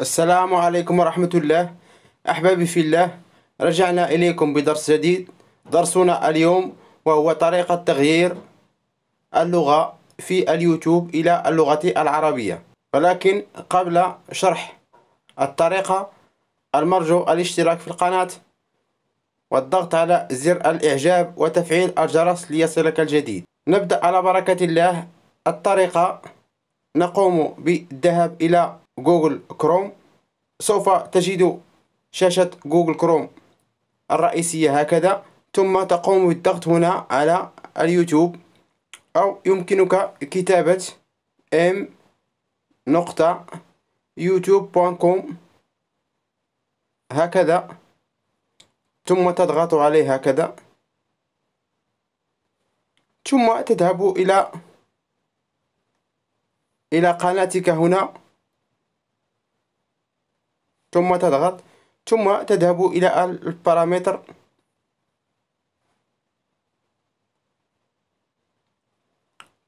السلام عليكم ورحمة الله أحبابي في الله رجعنا إليكم بدرس جديد درسنا اليوم وهو طريقة تغيير اللغة في اليوتيوب إلى اللغة العربية ولكن قبل شرح الطريقة المرجو الاشتراك في القناة والضغط على زر الإعجاب وتفعيل الجرس ليصلك الجديد نبدأ على بركة الله الطريقة نقوم بالذهاب إلى جوجل كروم سوف تجد شاشة جوجل كروم الرئيسية هكذا ثم تقوم بالضغط هنا على اليوتيوب أو يمكنك كتابة m نقطة youtube.com هكذا ثم تضغط عليه هكذا ثم تذهب إلى إلى قناتك هنا ثم تضغط ثم تذهب إلى البارامتر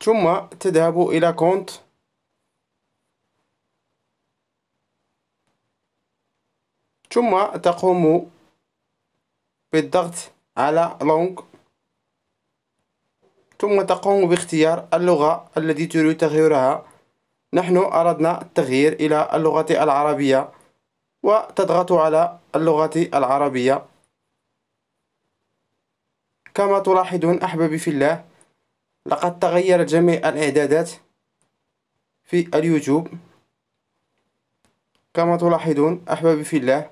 ثم تذهب إلى كونت ثم تقوم بالضغط على لونج ثم تقوم باختيار اللغة التي تريد تغييرها نحن أردنا التغيير إلى اللغة العربية وتضغط على اللغة العربية كما تلاحظون أحبابي في الله لقد تغيرت جميع الإعدادات في اليوتيوب كما تلاحظون أحبابي في الله